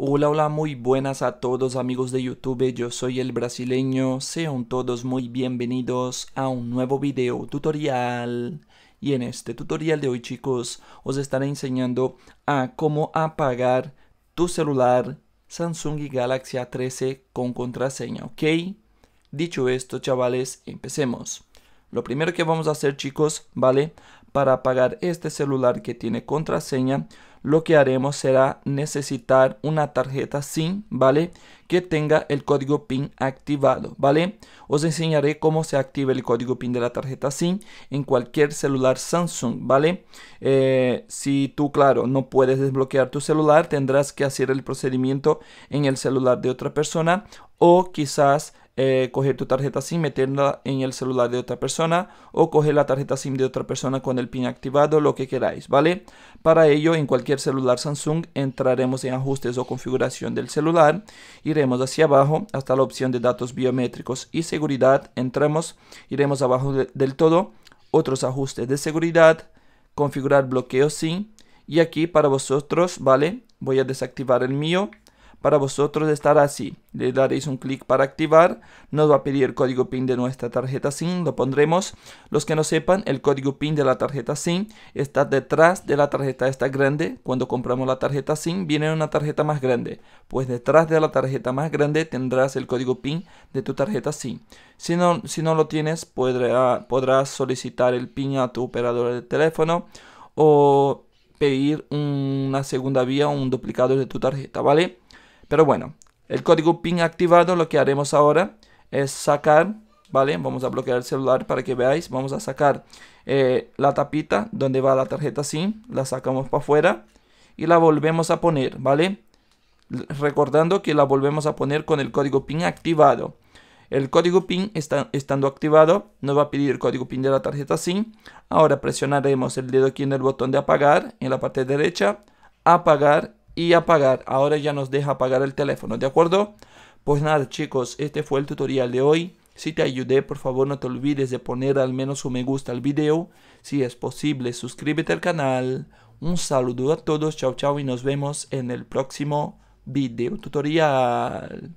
Hola, hola, muy buenas a todos amigos de YouTube, yo soy el brasileño, sean todos muy bienvenidos a un nuevo video tutorial. Y en este tutorial de hoy chicos, os estaré enseñando a cómo apagar tu celular Samsung Galaxy A13 con contraseña, ¿ok? Dicho esto chavales, empecemos. Lo primero que vamos a hacer chicos, ¿vale? para apagar este celular que tiene contraseña, lo que haremos será necesitar una tarjeta SIM, ¿vale? Que tenga el código PIN activado, ¿vale? Os enseñaré cómo se activa el código PIN de la tarjeta SIM en cualquier celular Samsung, ¿vale? Eh, si tú, claro, no puedes desbloquear tu celular, tendrás que hacer el procedimiento en el celular de otra persona o quizás eh, coger tu tarjeta SIM, meterla en el celular de otra persona o coger la tarjeta SIM de otra persona con el PIN activado, lo que queráis, ¿vale? Para ello, en cualquier celular Samsung entraremos en ajustes o configuración del celular, iremos hacia abajo hasta la opción de datos biométricos y seguridad, entramos, iremos abajo del todo, otros ajustes de seguridad, configurar bloqueo SIM y aquí para vosotros, ¿vale? Voy a desactivar el mío para vosotros estar así. Le daréis un clic para activar. Nos va a pedir el código PIN de nuestra tarjeta SIM. Lo pondremos. Los que no sepan, el código PIN de la tarjeta SIM está detrás de la tarjeta esta grande. Cuando compramos la tarjeta SIM viene una tarjeta más grande. Pues detrás de la tarjeta más grande tendrás el código PIN de tu tarjeta SIM. Si no, si no lo tienes, podrás solicitar el PIN a tu operador de teléfono o pedir una segunda vía o un duplicado de tu tarjeta, ¿vale? Pero bueno, el código PIN activado, lo que haremos ahora es sacar, ¿vale? Vamos a bloquear el celular para que veáis. Vamos a sacar eh, la tapita donde va la tarjeta SIM, la sacamos para afuera y la volvemos a poner, ¿vale? Recordando que la volvemos a poner con el código PIN activado. El código PIN está, estando activado nos va a pedir el código PIN de la tarjeta SIM. Ahora presionaremos el dedo aquí en el botón de apagar en la parte derecha, apagar y apagar. Ahora ya nos deja apagar el teléfono, ¿de acuerdo? Pues nada chicos, este fue el tutorial de hoy. Si te ayudé, por favor no te olvides de poner al menos un me gusta al video. Si es posible, suscríbete al canal. Un saludo a todos, chao chao y nos vemos en el próximo video tutorial.